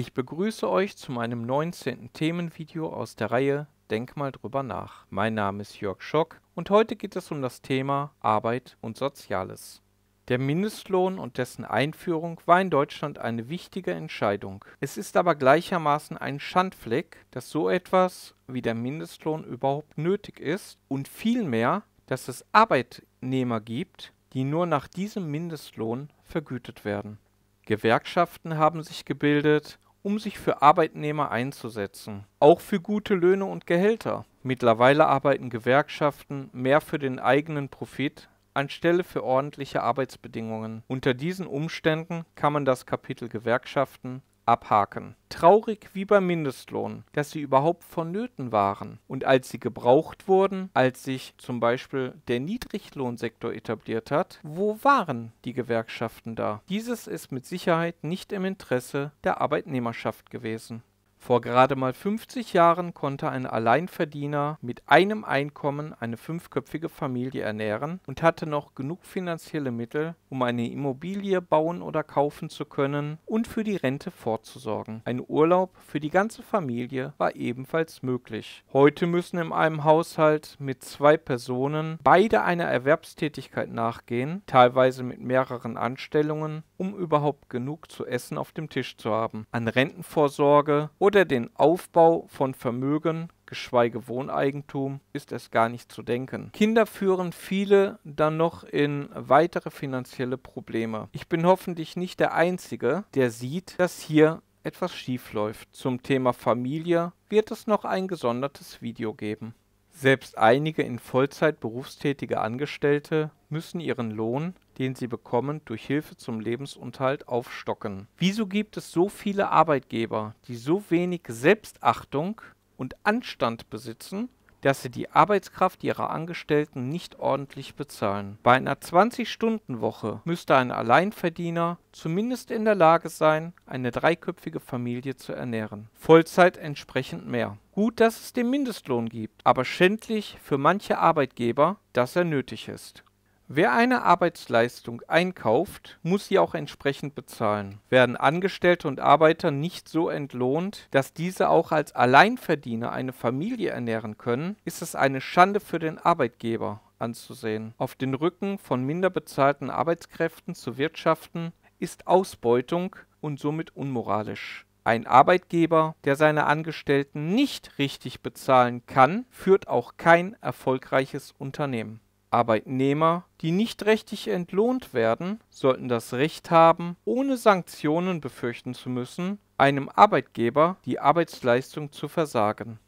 Ich begrüße euch zu meinem 19. Themenvideo aus der Reihe Denk mal drüber nach. Mein Name ist Jörg Schock und heute geht es um das Thema Arbeit und Soziales. Der Mindestlohn und dessen Einführung war in Deutschland eine wichtige Entscheidung. Es ist aber gleichermaßen ein Schandfleck, dass so etwas wie der Mindestlohn überhaupt nötig ist und vielmehr, dass es Arbeitnehmer gibt, die nur nach diesem Mindestlohn vergütet werden. Gewerkschaften haben sich gebildet um sich für Arbeitnehmer einzusetzen, auch für gute Löhne und Gehälter. Mittlerweile arbeiten Gewerkschaften mehr für den eigenen Profit anstelle für ordentliche Arbeitsbedingungen. Unter diesen Umständen kann man das Kapitel Gewerkschaften abhaken. Traurig wie beim Mindestlohn, dass sie überhaupt vonnöten waren und als sie gebraucht wurden, als sich zum Beispiel der Niedriglohnsektor etabliert hat, wo waren die Gewerkschaften da? Dieses ist mit Sicherheit nicht im Interesse der Arbeitnehmerschaft gewesen. Vor gerade mal 50 Jahren konnte ein Alleinverdiener mit einem Einkommen eine fünfköpfige Familie ernähren und hatte noch genug finanzielle Mittel, um eine Immobilie bauen oder kaufen zu können und für die Rente vorzusorgen. Ein Urlaub für die ganze Familie war ebenfalls möglich. Heute müssen in einem Haushalt mit zwei Personen beide einer Erwerbstätigkeit nachgehen, teilweise mit mehreren Anstellungen um überhaupt genug zu essen auf dem Tisch zu haben, an Rentenvorsorge oder den Aufbau von Vermögen, geschweige Wohneigentum, ist es gar nicht zu denken. Kinder führen viele dann noch in weitere finanzielle Probleme. Ich bin hoffentlich nicht der Einzige, der sieht, dass hier etwas schief läuft. Zum Thema Familie wird es noch ein gesondertes Video geben. Selbst einige in Vollzeit berufstätige Angestellte müssen ihren Lohn den sie bekommen, durch Hilfe zum Lebensunterhalt aufstocken. Wieso gibt es so viele Arbeitgeber, die so wenig Selbstachtung und Anstand besitzen, dass sie die Arbeitskraft ihrer Angestellten nicht ordentlich bezahlen. Bei einer 20-Stunden-Woche müsste ein Alleinverdiener zumindest in der Lage sein, eine dreiköpfige Familie zu ernähren. Vollzeit entsprechend mehr. Gut, dass es den Mindestlohn gibt, aber schändlich für manche Arbeitgeber, dass er nötig ist. Wer eine Arbeitsleistung einkauft, muss sie auch entsprechend bezahlen. Werden Angestellte und Arbeiter nicht so entlohnt, dass diese auch als Alleinverdiener eine Familie ernähren können, ist es eine Schande für den Arbeitgeber anzusehen. Auf den Rücken von minder bezahlten Arbeitskräften zu wirtschaften, ist Ausbeutung und somit unmoralisch. Ein Arbeitgeber, der seine Angestellten nicht richtig bezahlen kann, führt auch kein erfolgreiches Unternehmen. Arbeitnehmer, die nicht richtig entlohnt werden, sollten das Recht haben, ohne Sanktionen befürchten zu müssen, einem Arbeitgeber die Arbeitsleistung zu versagen.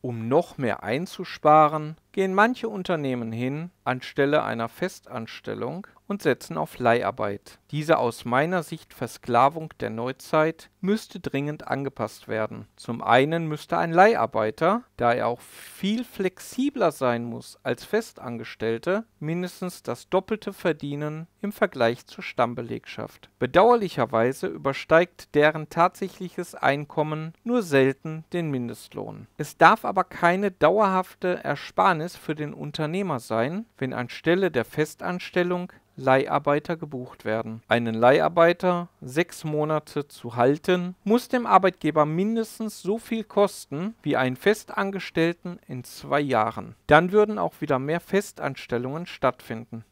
Um noch mehr einzusparen, gehen manche Unternehmen hin, anstelle einer Festanstellung und setzen auf Leiharbeit. Diese aus meiner Sicht Versklavung der Neuzeit müsste dringend angepasst werden. Zum einen müsste ein Leiharbeiter, da er auch viel flexibler sein muss als Festangestellte, mindestens das Doppelte verdienen im Vergleich zur Stammbelegschaft. Bedauerlicherweise übersteigt deren tatsächliches Einkommen nur selten den Mindestlohn. Es darf aber keine dauerhafte Ersparnis für den Unternehmer sein, wenn anstelle der Festanstellung Leiharbeiter gebucht werden. Einen Leiharbeiter sechs Monate zu halten, muss dem Arbeitgeber mindestens so viel kosten wie einen Festangestellten in zwei Jahren. Dann würden auch wieder mehr Festanstellungen stattfinden.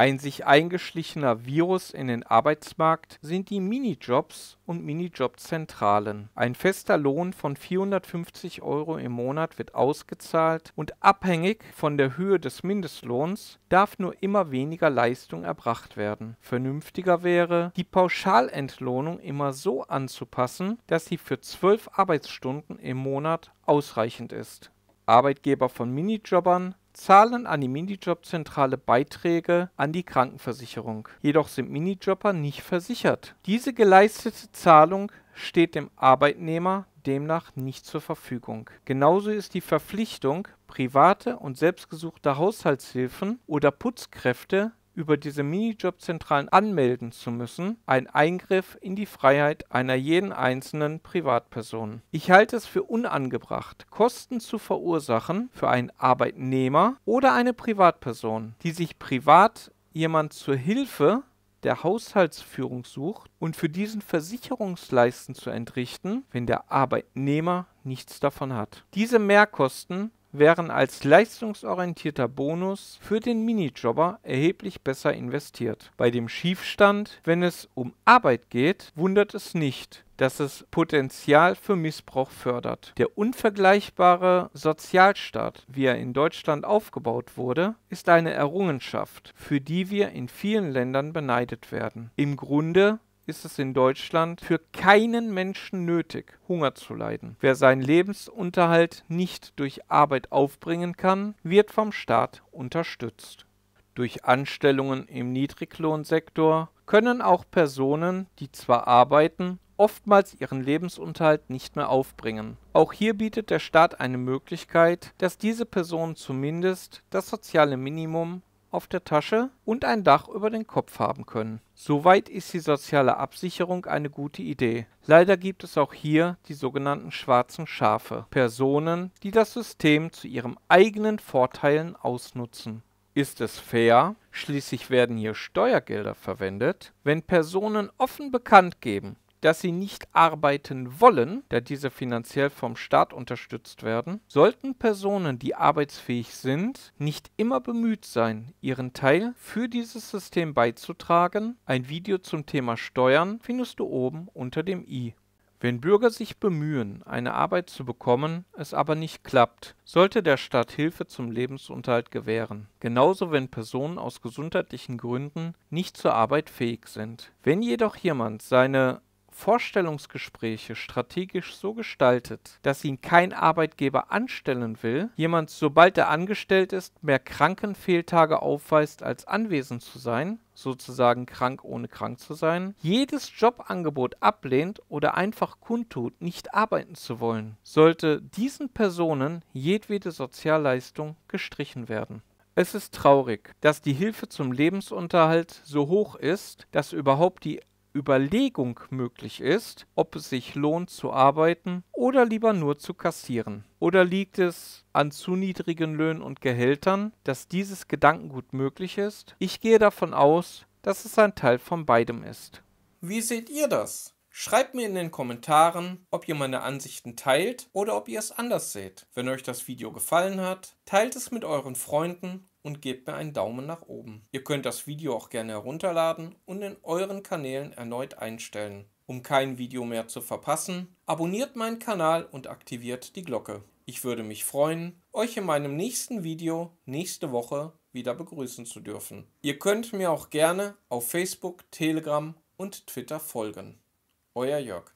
Ein sich eingeschlichener Virus in den Arbeitsmarkt sind die Minijobs und Minijobzentralen. Ein fester Lohn von 450 Euro im Monat wird ausgezahlt und abhängig von der Höhe des Mindestlohns darf nur immer weniger Leistung erbracht werden. Vernünftiger wäre, die Pauschalentlohnung immer so anzupassen, dass sie für zwölf Arbeitsstunden im Monat ausreichend ist. Arbeitgeber von Minijobbern zahlen an die Minijobzentrale Beiträge an die Krankenversicherung. Jedoch sind Minijobber nicht versichert. Diese geleistete Zahlung steht dem Arbeitnehmer demnach nicht zur Verfügung. Genauso ist die Verpflichtung, private und selbstgesuchte Haushaltshilfen oder Putzkräfte über diese Minijobzentralen anmelden zu müssen, ein Eingriff in die Freiheit einer jeden einzelnen Privatperson. Ich halte es für unangebracht, Kosten zu verursachen für einen Arbeitnehmer oder eine Privatperson, die sich privat jemand zur Hilfe der Haushaltsführung sucht und für diesen Versicherungsleisten zu entrichten, wenn der Arbeitnehmer nichts davon hat. Diese Mehrkosten wären als leistungsorientierter Bonus für den Minijobber erheblich besser investiert. Bei dem Schiefstand, wenn es um Arbeit geht, wundert es nicht, dass es Potenzial für Missbrauch fördert. Der unvergleichbare Sozialstaat, wie er in Deutschland aufgebaut wurde, ist eine Errungenschaft, für die wir in vielen Ländern beneidet werden. Im Grunde ist es in Deutschland für keinen Menschen nötig, Hunger zu leiden. Wer seinen Lebensunterhalt nicht durch Arbeit aufbringen kann, wird vom Staat unterstützt. Durch Anstellungen im Niedriglohnsektor können auch Personen, die zwar arbeiten, oftmals ihren Lebensunterhalt nicht mehr aufbringen. Auch hier bietet der Staat eine Möglichkeit, dass diese Personen zumindest das soziale Minimum auf der Tasche und ein Dach über den Kopf haben können. Soweit ist die soziale Absicherung eine gute Idee. Leider gibt es auch hier die sogenannten schwarzen Schafe, Personen, die das System zu ihren eigenen Vorteilen ausnutzen. Ist es fair? Schließlich werden hier Steuergelder verwendet, wenn Personen offen bekannt geben, dass sie nicht arbeiten wollen, da diese finanziell vom Staat unterstützt werden, sollten Personen, die arbeitsfähig sind, nicht immer bemüht sein, ihren Teil für dieses System beizutragen. Ein Video zum Thema Steuern findest du oben unter dem i. Wenn Bürger sich bemühen, eine Arbeit zu bekommen, es aber nicht klappt, sollte der Staat Hilfe zum Lebensunterhalt gewähren. Genauso wenn Personen aus gesundheitlichen Gründen nicht zur Arbeit fähig sind. Wenn jedoch jemand seine Vorstellungsgespräche strategisch so gestaltet, dass ihn kein Arbeitgeber anstellen will, jemand, sobald er angestellt ist, mehr Krankenfehltage aufweist, als anwesend zu sein, sozusagen krank ohne krank zu sein, jedes Jobangebot ablehnt oder einfach kundtut, nicht arbeiten zu wollen, sollte diesen Personen jedwede Sozialleistung gestrichen werden. Es ist traurig, dass die Hilfe zum Lebensunterhalt so hoch ist, dass überhaupt die Überlegung möglich ist, ob es sich lohnt zu arbeiten oder lieber nur zu kassieren. Oder liegt es an zu niedrigen Löhnen und Gehältern, dass dieses Gedankengut möglich ist? Ich gehe davon aus, dass es ein Teil von beidem ist. Wie seht ihr das? Schreibt mir in den Kommentaren, ob ihr meine Ansichten teilt oder ob ihr es anders seht. Wenn euch das Video gefallen hat, teilt es mit euren Freunden und gebt mir einen Daumen nach oben. Ihr könnt das Video auch gerne herunterladen und in euren Kanälen erneut einstellen. Um kein Video mehr zu verpassen, abonniert meinen Kanal und aktiviert die Glocke. Ich würde mich freuen, euch in meinem nächsten Video nächste Woche wieder begrüßen zu dürfen. Ihr könnt mir auch gerne auf Facebook, Telegram und Twitter folgen. Euer Jörg.